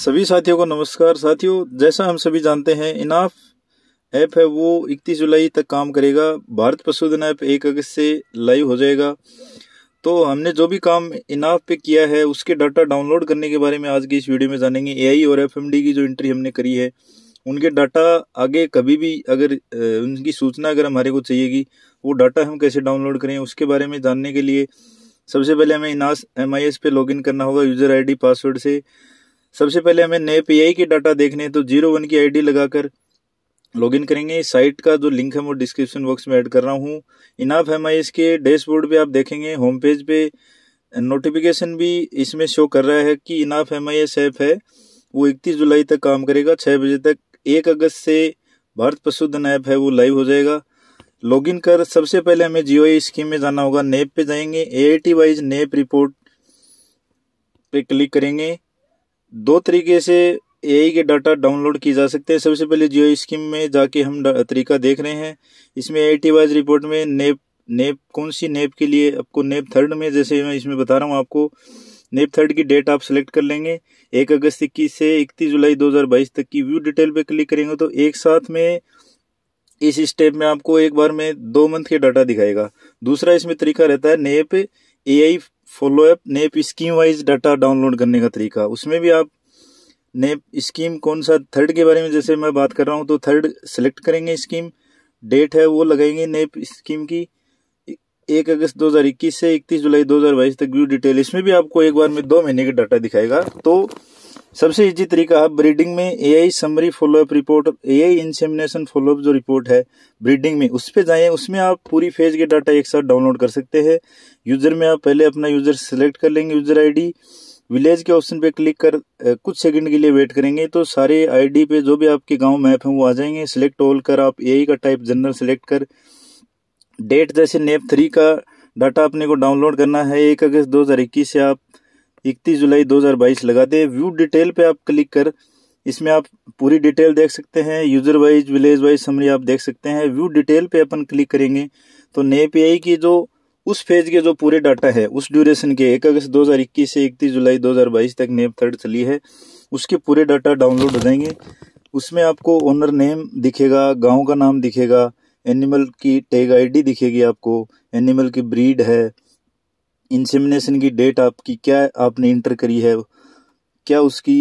सभी साथियों को नमस्कार साथियों जैसा हम सभी जानते हैं इनाफ ऐप है वो 31 जुलाई तक काम करेगा भारत पशुधन ऐप एक अगस्त से लाइव हो जाएगा तो हमने जो भी काम इनाफ पे किया है उसके डाटा डाउनलोड करने के बारे में आज की इस वीडियो में जानेंगे ए और एफ की जो एंट्री हमने करी है उनके डाटा आगे कभी भी अगर उनकी सूचना अगर हमारे को चाहिएगी वो डाटा हम कैसे डाउनलोड करें उसके बारे में जानने के लिए सबसे पहले हमें इनास एम आई एस पे लॉगिन करना होगा यूज़र आईडी पासवर्ड से सबसे पहले हमें नए आई के डाटा देखने हैं तो जीरो वन की आईडी लगाकर लॉगिन करेंगे साइट का जो लिंक है वो डिस्क्रिप्शन बॉक्स में ऐड कर रहा हूँ इनाफ एम आई के डैशबोर्ड पे आप देखेंगे होम पेज पे नोटिफिकेशन भी इसमें शो कर रहा है कि INAPH M I S app है वो इकतीस जुलाई तक काम करेगा छः बजे तक एक अगस्त से भारत पशुधन ऐप है वो लाइव हो जाएगा लॉगिन कर सबसे पहले हमें जियो आई स्कीम में जाना होगा नेप पे जाएंगे A I T wise NAIP report पे क्लिक करेंगे दो तरीके से ए के डाटा डाउनलोड किए जा सकते हैं सबसे पहले जियो स्कीम में जाके हम तरीका देख रहे हैं इसमें ए टी वाइज रिपोर्ट में नेप नेप कौन सी नेप के लिए आपको नेप थर्ड में जैसे मैं इसमें बता रहा हूँ आपको नेप थर्ड की डेट आप सेलेक्ट कर लेंगे एक अगस्त इक्कीस से इकतीस जुलाई 2022 तक की व्यू डिटेल पे क्लिक करेंगे तो एक साथ में इस स्टेप में आपको एक बार में दो मंथ के डाटा दिखाएगा दूसरा इसमें तरीका रहता है NAIP A follow up NAIP scheme wise data download करने का तरीका उसमें भी आप नेप स्कीम कौन सा थर्ड के बारे में जैसे मैं बात कर रहा हूँ तो थर्ड सेलेक्ट करेंगे स्कीम डेट है वो लगाएंगे नेप स्कीम की एक अगस्त 2021 से 31 जुलाई 2022 तक व्यू डिटेल इसमें भी आपको एक बार में दो महीने का डाटा दिखाएगा तो सबसे इजी तरीका है ब्रीडिंग में A I summary follow up report A I insemination follow up जो रिपोर्ट है ब्रीडिंग में उस पर जाए उसमें आप पूरी फेज के डाटा एक साथ डाउनलोड कर सकते हैं यूजर में आप पहले अपना यूजर सेलेक्ट कर लेंगे यूजर आईडी विलेज के ऑप्शन पे क्लिक कर कुछ सेकंड के लिए वेट करेंगे तो सारे आईडी पे जो भी आपके गांव मैप हैं वो आ जाएंगे सिलेक्ट ऑल कर आप ए का टाइप जनरल सेलेक्ट कर डेट जैसे नेप थ्री का डाटा अपने को डाउनलोड करना है एक अगस्त दो हज़ार इक्कीस से आप इकतीस जुलाई 2022 लगाते हैं व्यू डिटेल पे आप क्लिक कर इसमें आप पूरी डिटेल देख सकते हैं user wise village wise summary आप देख सकते हैं व्यू डिटेल पे अपन क्लिक करेंगे तो नए पी की जो उस फेज के जो पूरे डाटा है उस ड्यूरेशन के एक अगस्त 2021 से 31 जुलाई 2022 तक नेप थर्ड चली है उसके पूरे डाटा डाउनलोड हो जाएंगे उसमें आपको ओनर नेम दिखेगा गांव का नाम दिखेगा एनिमल की टैग आईडी दिखेगी आपको एनिमल की ब्रीड है इंसेमिनेशन की डेट आपकी क्या आपने इंटर करी है क्या उसकी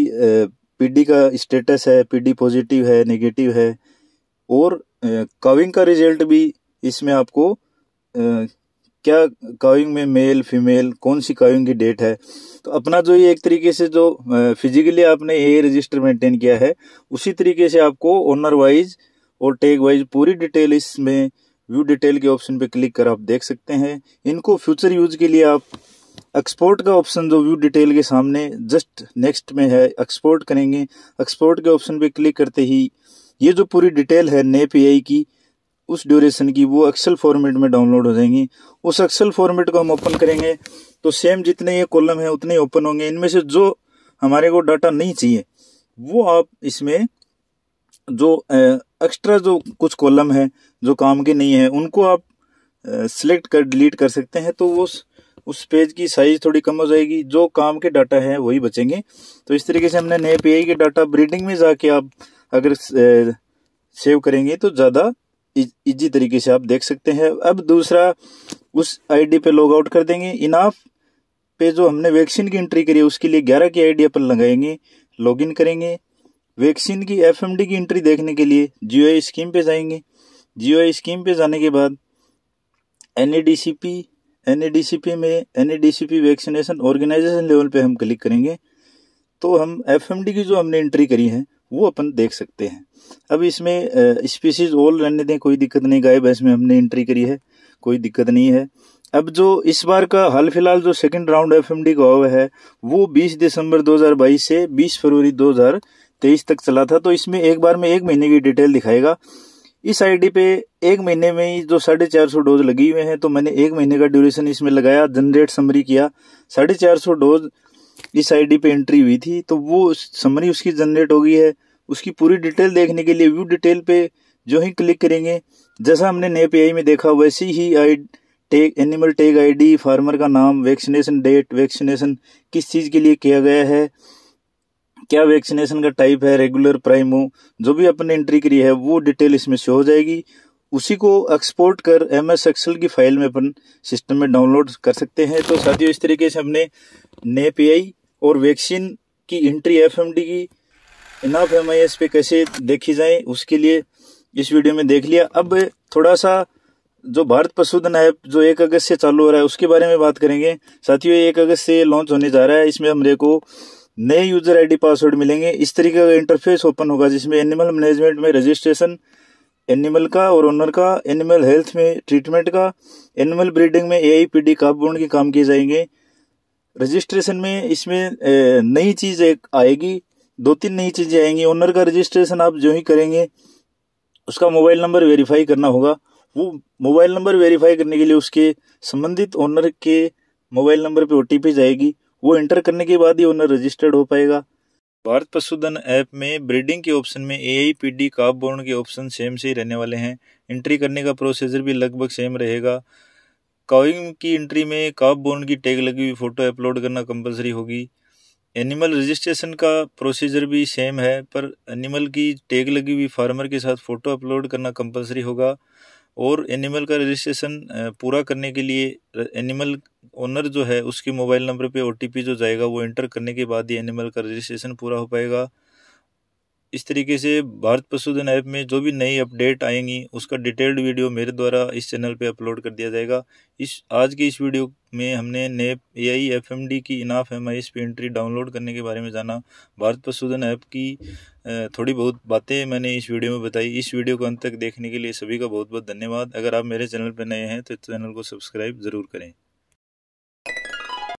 पीडी का स्टेटस है पीडी पॉजिटिव है नेगेटिव है और काविंग का रिजल्ट भी इसमें आपको क्या काविंग में मेल फीमेल कौन सी काविंग की डेट है तो अपना जो ये एक तरीके से जो फिजिकली आपने ए रजिस्टर मेंटेन किया है उसी तरीके से आपको ओनर वाइज और टेक वाइज पूरी डिटेल इसमें व्यू डिटेल के ऑप्शन पे क्लिक कर आप देख सकते हैं इनको फ्यूचर यूज के लिए आप एक्सपोर्ट का ऑप्शन जो व्यू डिटेल के सामने जस्ट नेक्स्ट में है एक्सपोर्ट करेंगे एक्सपोर्ट के ऑप्शन पे क्लिक करते ही ये जो पूरी डिटेल है नेप पी की उस ड्यूरेशन की वो एक्सेल फॉर्मेट में डाउनलोड हो जाएंगी उस एक्सेल फॉर्मेट को हम ओपन करेंगे तो सेम जितने ये कॉलम है उतने ही ओपन होंगे इनमें से जो हमारे को डाटा नहीं चाहिए वो आप इसमें जो एक्स्ट्रा जो कुछ कॉलम है जो काम के नहीं है उनको आप सिलेक्ट कर डिलीट कर सकते हैं तो वो उस पेज की साइज थोड़ी कम हो जाएगी जो काम के डाटा है वही बचेंगे तो इस तरीके से हमने नए पी के डाटा ब्रीडिंग में जाके आप अगर सेव करेंगे तो ज़्यादा इजी तरीके से आप देख सकते हैं अब दूसरा उस आईडी पे लॉग आउट कर देंगे इनाफ पे जो हमने वैक्सीन की एंट्री करी है उसके लिए ग्यारह की आईडी अपन लगाएंगे लॉगिन करेंगे वैक्सीन की एफ की एंट्री देखने के लिए जियो स्कीम पे जाएंगे जियो स्कीम पे जाने के बाद एन एन में एन वैक्सीनेशन ऑर्गेनाइजेशन लेवल पे हम क्लिक करेंगे तो हम एफ की जो हमने एंट्री करी है वो अपन देख सकते हैं अब इसमें स्पीसीज ऑल रहने दें कोई दिक्कत नहीं गाय भैंस में हमने एंट्री करी है कोई दिक्कत नहीं है अब जो इस बार का हाल फिलहाल जो सेकंड राउंड एफ का हुआ है वो 20 दिसंबर 2022 से 20 फरवरी तेईस तक चला था तो इसमें एक बार में एक महीने की डिटेल दिखाएगा इस आईडी पे एक महीने में ही जो साढ़े चार सौ डोज लगी हुए हैं तो मैंने एक महीने का ड्यूरेशन इसमें लगाया जनरेट समरी किया साढ़े चार सौ डोज इस आईडी पे एंट्री हुई थी तो वो समरी उसकी जनरेट हो गई है उसकी पूरी डिटेल देखने के लिए व्यू डिटेल पे जो ही क्लिक करेंगे जैसा हमने नेप पी में देखा वैसी ही आई टेक एनिमल टेक आई फार्मर का नाम वैक्सीनेशन डेट वैक्सीनेशन किस चीज़ के लिए किया गया है क्या वैक्सीनेशन का टाइप है रेगुलर प्राइम हो जो भी अपने एंट्री करी है वो डिटेल इसमें शो हो जाएगी उसी को एक्सपोर्ट कर एम एस एक्सल की फाइल में अपन सिस्टम में डाउनलोड कर सकते हैं तो साथियों इस तरीके से हमने नेप ए और वैक्सीन की एंट्री एफ एम डी की इनाफ एम आई एस पे कैसे देखी जाए उसके लिए इस वीडियो में देख लिया अब थोड़ा सा जो भारत पशुधन ऐप जो एक अगस्त से चालू हो रहा है उसके बारे में बात करेंगे साथियों एक अगस्त से लॉन्च होने जा रहा है इसमें हमरे को नए यूजर आईडी पासवर्ड मिलेंगे इस तरीके का इंटरफेस ओपन होगा जिसमें एनिमल मैनेजमेंट में रजिस्ट्रेशन एनिमल का और ओनर का एनिमल हेल्थ में ट्रीटमेंट का एनिमल ब्रीडिंग में ए आई पी डी काबून के काम किए जाएंगे रजिस्ट्रेशन में इसमें नई चीज़ एक आएगी दो तीन नई चीज़ें आएंगी ओनर का रजिस्ट्रेशन आप जो ही करेंगे उसका मोबाइल नंबर वेरीफाई करना होगा वो मोबाइल नंबर वेरीफाई करने के लिए उसके संबंधित ओनर के मोबाइल नंबर पे ओ जाएगी वो एंटर करने के बाद ही ओनर रजिस्टर्ड हो पाएगा भारत पशुधन ऐप में ब्रीडिंग के ऑप्शन में A I P D calf born के ऑप्शन सेम से ही रहने वाले हैं एंट्री करने का प्रोसीजर भी लगभग सेम रहेगा काउइंग की एंट्री में काप बोर्न की टैग लगी हुई फ़ोटो अपलोड करना कंपलसरी होगी एनिमल रजिस्ट्रेशन का प्रोसीजर भी सेम है पर एनिमल की टैग लगी हुई फार्मर के साथ फ़ोटो अपलोड करना कंपलसरी होगा और एनिमल का रजिस्ट्रेशन पूरा करने के लिए एनिमल ओनर जो है उसके मोबाइल नंबर पे ओ जो जाएगा वो एंटर करने के बाद ही एनिमल का रजिस्ट्रेशन पूरा हो पाएगा इस तरीके से भारत पशुधन ऐप में जो भी नई अपडेट आएंगी उसका डिटेल्ड वीडियो मेरे द्वारा इस चैनल पे अपलोड कर दिया जाएगा इस आज की इस वीडियो में हमने NAIP A I F M D की INAPH M I S entry download करने के बारे में जाना भारत पशुधन ऐप की थोड़ी बहुत बातें मैंने इस वीडियो में बताई इस वीडियो को अंत तक देखने के लिए सभी का बहुत बहुत धन्यवाद अगर आप मेरे चैनल पर नए हैं तो चैनल को सब्सक्राइब ज़रूर करें